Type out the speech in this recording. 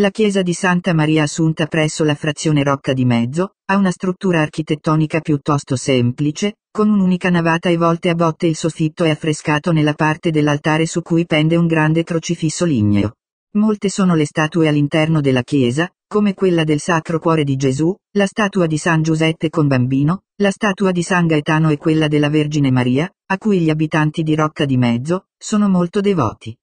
La chiesa di Santa Maria Assunta presso la frazione Rocca di Mezzo ha una struttura architettonica piuttosto semplice, con un'unica navata e volte a botte il soffitto è affrescato nella parte dell'altare su cui pende un grande crocifisso ligneo. Molte sono le statue all'interno della chiesa, come quella del Sacro Cuore di Gesù, la statua di San Giuseppe con bambino, la statua di San Gaetano e quella della Vergine Maria, a cui gli abitanti di Rocca di Mezzo sono molto devoti.